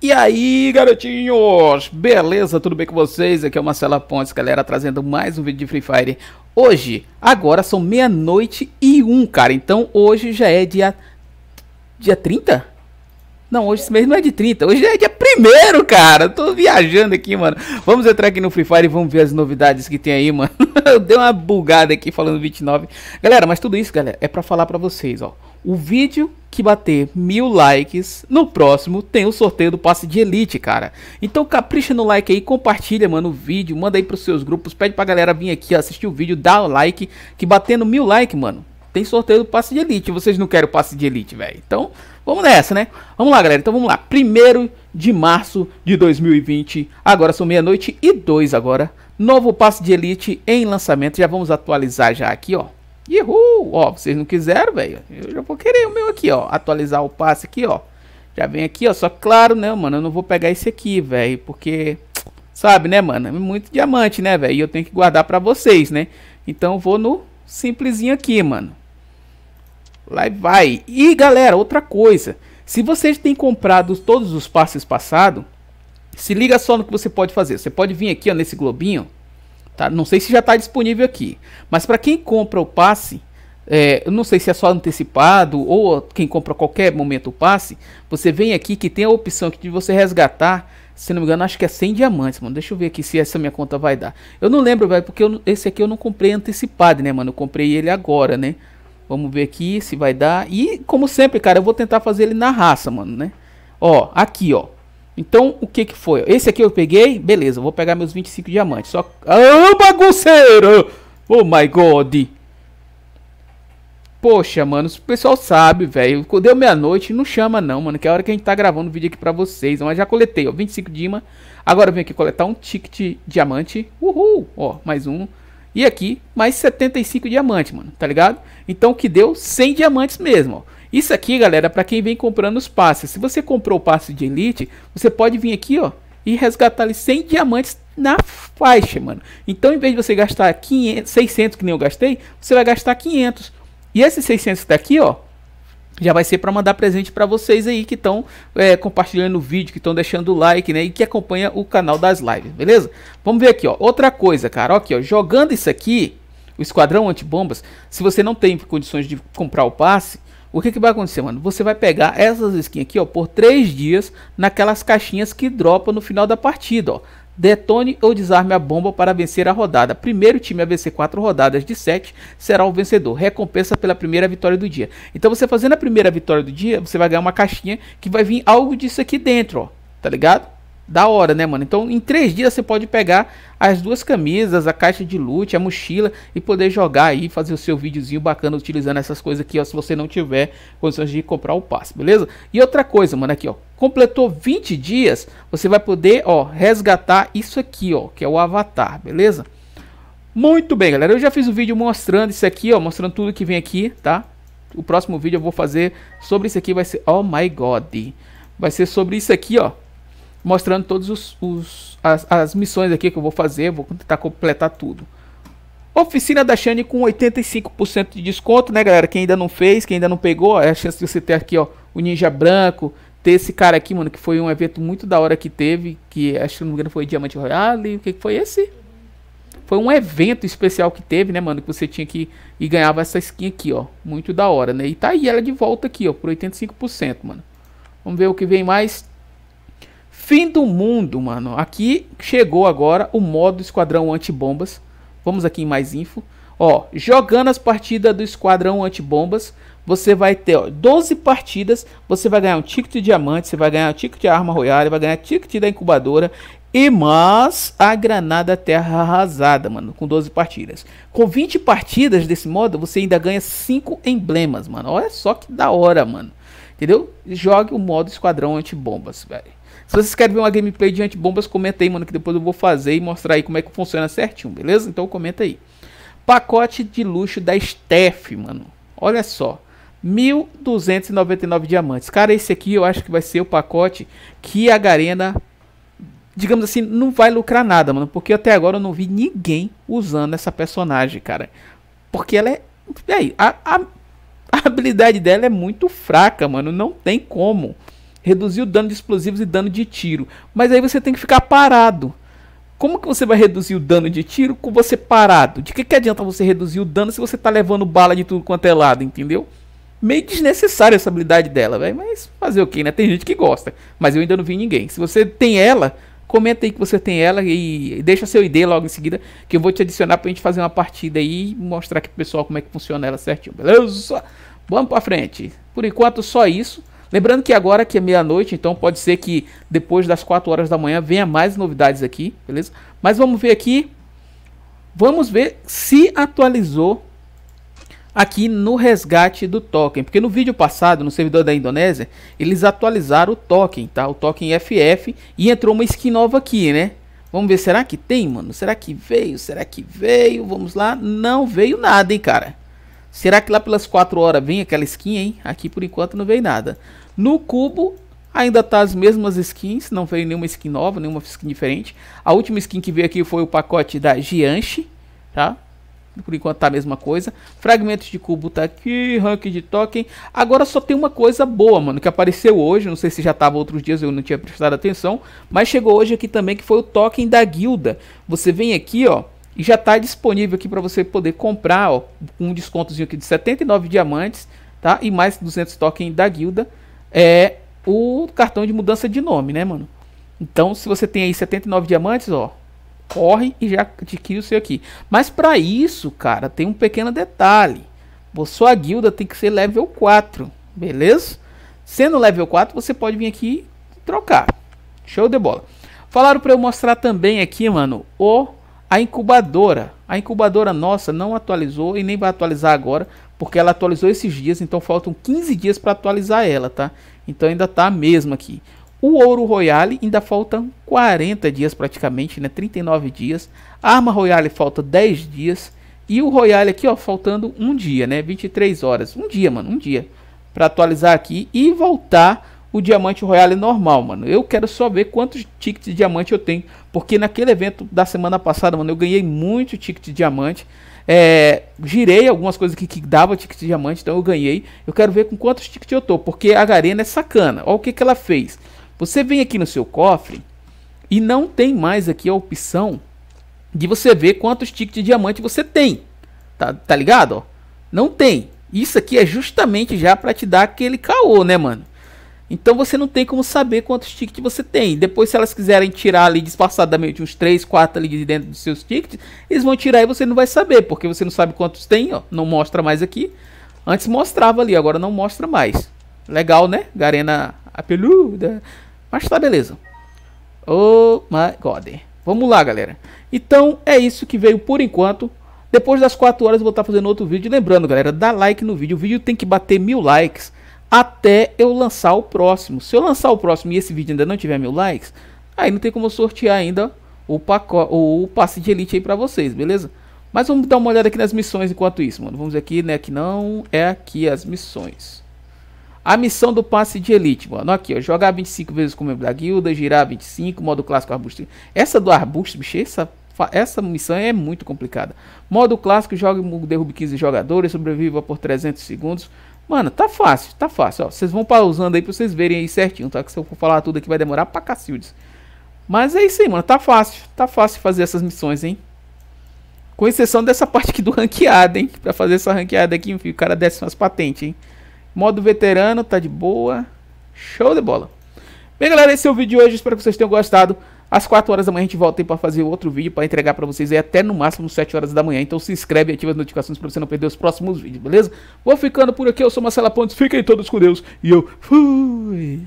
E aí, garotinhos? Beleza? Tudo bem com vocês? Aqui é o Marcelo Pontes, galera, trazendo mais um vídeo de Free Fire. Hoje, agora são meia-noite e um, cara. Então, hoje já é dia... Dia 30? Não, hoje esse mês não é de 30, hoje é dia primeiro, cara. Tô viajando aqui, mano. Vamos entrar aqui no Free Fire e vamos ver as novidades que tem aí, mano. Eu dei uma bugada aqui falando 29. Galera, mas tudo isso, galera, é para falar para vocês, ó. O vídeo que bater mil likes no próximo tem o sorteio do passe de elite, cara. Então capricha no like aí, compartilha, mano, o vídeo, manda aí pros seus grupos, pede pra galera vir aqui assistir o vídeo, dá o like, que batendo mil like, mano, tem sorteio do passe de elite. Vocês não querem o passe de elite, velho. Então, vamos nessa, né? Vamos lá, galera. Então, vamos lá. Primeiro de março de 2020. Agora são meia-noite e dois agora. Novo passe de elite em lançamento. Já vamos atualizar já aqui, ó. Uhul! Ó, vocês não quiseram, velho. Eu já vou querer o meu aqui, ó. Atualizar o passe aqui, ó. Já vem aqui, ó. Só claro, né, mano? Eu não vou pegar esse aqui, velho. Porque, sabe, né, mano? É muito diamante, né, velho? E eu tenho que guardar pra vocês, né? Então, vou no simplesinho aqui, mano. Lá vai. E galera, outra coisa. Se vocês têm comprado todos os passes passados, se liga só no que você pode fazer. Você pode vir aqui ó, nesse globinho. Tá? Não sei se já está disponível aqui. Mas para quem compra o passe, é, eu não sei se é só antecipado ou quem compra a qualquer momento o passe, você vem aqui que tem a opção de você resgatar se não me engano, acho que é 100 diamantes, mano. Deixa eu ver aqui se essa minha conta vai dar. Eu não lembro, velho, porque eu, esse aqui eu não comprei antecipado, né, mano? Eu comprei ele agora, né? Vamos ver aqui se vai dar. E, como sempre, cara, eu vou tentar fazer ele na raça, mano, né? Ó, aqui, ó. Então, o que que foi? Esse aqui eu peguei, beleza, eu vou pegar meus 25 diamantes. Só... Ah, bagunceiro! Oh, my God! Poxa, mano, o pessoal sabe, velho. Deu meia-noite, não chama não, mano. Que é a hora que a gente tá gravando o vídeo aqui pra vocês. Mas já coletei, ó, 25 Dima. Agora eu venho aqui coletar um ticket diamante. Uhul! Ó, mais um. E aqui, mais 75 diamantes, mano. Tá ligado? Então que deu 100 diamantes mesmo, ó. Isso aqui, galera, pra quem vem comprando os passes. Se você comprou o passe de Elite, você pode vir aqui, ó. E resgatar ali 100 diamantes na faixa, mano. Então, em vez de você gastar 500, 600, que nem eu gastei, você vai gastar 500. E esses 600 daqui, tá ó, já vai ser para mandar presente para vocês aí que estão é, compartilhando o vídeo, que estão deixando o like, né? E que acompanha o canal das lives, beleza? Vamos ver aqui, ó. Outra coisa, cara, ó, aqui, ó. Jogando isso aqui, o esquadrão antibombas, se você não tem condições de comprar o passe, o que, que vai acontecer, mano? Você vai pegar essas skins aqui, ó, por 3 dias naquelas caixinhas que dropa no final da partida, ó. Detone ou desarme a bomba para vencer a rodada. Primeiro time a vencer 4 rodadas de 7 será o vencedor. Recompensa pela primeira vitória do dia. Então você fazendo a primeira vitória do dia, você vai ganhar uma caixinha que vai vir algo disso aqui dentro, ó. Tá ligado? da hora, né, mano? Então, em três dias você pode pegar as duas camisas, a caixa de loot, a mochila e poder jogar aí, fazer o seu videozinho bacana utilizando essas coisas aqui, ó, se você não tiver condições de comprar o passe, beleza? E outra coisa, mano, aqui, ó, completou 20 dias, você vai poder, ó, resgatar isso aqui, ó, que é o avatar, beleza? Muito bem, galera, eu já fiz o um vídeo mostrando isso aqui, ó, mostrando tudo que vem aqui, tá? O próximo vídeo eu vou fazer sobre isso aqui, vai ser, oh my god, vai ser sobre isso aqui, ó, mostrando todas os, os as, as, missões aqui que eu vou fazer, vou tentar completar tudo. Oficina da Shane com 85% de desconto, né galera? Quem ainda não fez, quem ainda não pegou, é a chance de você ter aqui ó, o Ninja Branco, ter esse cara aqui, mano, que foi um evento muito da hora que teve, que acho que não me engano foi Diamante Royale, o que, que foi esse? Foi um evento especial que teve, né, mano, que você tinha que e ganhava essa skin aqui, ó, muito da hora, né? E tá aí ela de volta aqui, ó, por 85%, mano. Vamos ver o que vem mais. Fim do mundo, mano. Aqui chegou agora o modo Esquadrão Antibombas. Vamos aqui em mais info. Ó, jogando as partidas do Esquadrão Antibombas, você vai ter ó, 12 partidas. Você vai ganhar um ticket de diamante, você vai ganhar um ticket de arma royal, vai ganhar ticket da incubadora e mais a granada terra arrasada, mano, com 12 partidas. Com 20 partidas desse modo, você ainda ganha 5 emblemas, mano. Olha só que da hora, mano. Entendeu? Jogue o modo Esquadrão Antibombas, velho. Se vocês querem ver uma gameplay de antibombas, comenta aí, mano, que depois eu vou fazer e mostrar aí como é que funciona certinho, beleza? Então comenta aí. Pacote de luxo da Steph, mano. Olha só. 1.299 diamantes. Cara, esse aqui eu acho que vai ser o pacote que a Garena, digamos assim, não vai lucrar nada, mano. Porque até agora eu não vi ninguém usando essa personagem, cara. Porque ela é... é a, a, a habilidade dela é muito fraca, mano. Não tem como reduzir o dano de explosivos e dano de tiro. Mas aí você tem que ficar parado. Como que você vai reduzir o dano de tiro com você parado? De que, que adianta você reduzir o dano se você tá levando bala de tudo quanto é lado, entendeu? Meio desnecessária essa habilidade dela, velho. Mas fazer o okay, que, né? Tem gente que gosta. Mas eu ainda não vi ninguém. Se você tem ela, comenta aí que você tem ela e deixa seu ID logo em seguida. Que eu vou te adicionar pra gente fazer uma partida aí e mostrar aqui pro pessoal como é que funciona ela certinho, beleza? Vamos pra frente. Por enquanto, só isso. Lembrando que agora que é meia-noite, então pode ser que depois das 4 horas da manhã venha mais novidades aqui, beleza? Mas vamos ver aqui. Vamos ver se atualizou aqui no resgate do token, porque no vídeo passado, no servidor da Indonésia, eles atualizaram o token, tá? O token FF e entrou uma skin nova aqui, né? Vamos ver, será que tem, mano? Será que veio? Será que veio? Vamos lá. Não veio nada, hein, cara. Será que lá pelas 4 horas vem aquela skin, hein? Aqui por enquanto não veio nada. No cubo ainda tá as mesmas skins, não veio nenhuma skin nova, nenhuma skin diferente. A última skin que veio aqui foi o pacote da Gianchi, tá? Por enquanto tá a mesma coisa. Fragmentos de cubo tá aqui, rank de token. Agora só tem uma coisa boa, mano, que apareceu hoje. Não sei se já tava outros dias, eu não tinha prestado atenção. Mas chegou hoje aqui também, que foi o token da guilda. Você vem aqui, ó e já está disponível aqui para você poder comprar, ó, um descontozinho aqui de 79 diamantes, tá? E mais 200 tokens da guilda, é o cartão de mudança de nome, né, mano? Então, se você tem aí 79 diamantes, ó, corre e já adquire o seu aqui. Mas para isso, cara, tem um pequeno detalhe. Sua guilda tem que ser level 4, beleza? Sendo level 4, você pode vir aqui trocar. Show de bola. Falaram para eu mostrar também aqui, mano, o a incubadora, a incubadora nossa não atualizou e nem vai atualizar agora, porque ela atualizou esses dias, então faltam 15 dias para atualizar ela, tá? Então ainda tá a mesma aqui. O Ouro Royale ainda faltam 40 dias praticamente, né? 39 dias. A Arma Royale falta 10 dias. E o Royale aqui, ó, faltando um dia, né? 23 horas. Um dia, mano, um dia. Para atualizar aqui e voltar o diamante royale normal, mano. Eu quero só ver quantos tickets de diamante eu tenho. Porque naquele evento da semana passada, mano, eu ganhei muito ticket de diamante. É, girei algumas coisas que, que dava ticket de diamante, então eu ganhei. Eu quero ver com quantos tickets eu tô, porque a Garena é sacana. Olha o que, que ela fez. Você vem aqui no seu cofre e não tem mais aqui a opção de você ver quantos tickets de diamante você tem. Tá, tá ligado? Ó? Não tem. Isso aqui é justamente já para te dar aquele caô, né, mano? Então você não tem como saber quantos tickets você tem. Depois, se elas quiserem tirar ali disfarçadamente uns 3, 4 ali de dentro dos seus tickets, eles vão tirar e você não vai saber, porque você não sabe quantos tem, ó. Não mostra mais aqui. Antes mostrava ali, agora não mostra mais. Legal, né? Garena a peluda. Mas tá beleza. Oh my god. Vamos lá, galera. Então é isso que veio por enquanto. Depois das 4 horas eu vou estar fazendo outro vídeo. Lembrando, galera, dá like no vídeo. O vídeo tem que bater mil likes até eu lançar o próximo. Se eu lançar o próximo e esse vídeo ainda não tiver mil likes, aí não tem como eu sortear ainda o, pacote, o passe de elite aí pra vocês, beleza? Mas vamos dar uma olhada aqui nas missões enquanto isso, mano. Vamos aqui, né, que não é aqui as missões. A missão do passe de elite, mano. Aqui, ó. Jogar 25 vezes com o membro da guilda, girar 25, modo clássico arbusto. Essa do arbusto, bicho, essa, essa missão é muito complicada. Modo clássico, um derrube 15 jogadores, sobreviva por 300 segundos. Mano, tá fácil, tá fácil. vocês vão pausando aí pra vocês verem aí certinho, tá? Que se eu for falar tudo aqui vai demorar pra cacildes. Mas é isso aí, mano. Tá fácil. Tá fácil fazer essas missões, hein? Com exceção dessa parte aqui do ranqueado, hein? Pra fazer essa ranqueada aqui, enfim, o cara desce umas patentes, hein? Modo veterano, tá de boa. Show de bola. Bem, galera, esse é o vídeo de hoje. Espero que vocês tenham gostado. Às 4 horas da manhã a gente volta para fazer outro vídeo para entregar para vocês aí até no máximo 7 horas da manhã. Então se inscreve e ativa as notificações para você não perder os próximos vídeos, beleza? Vou ficando por aqui, eu sou Marcela Pontes, fiquem todos com Deus e eu fui!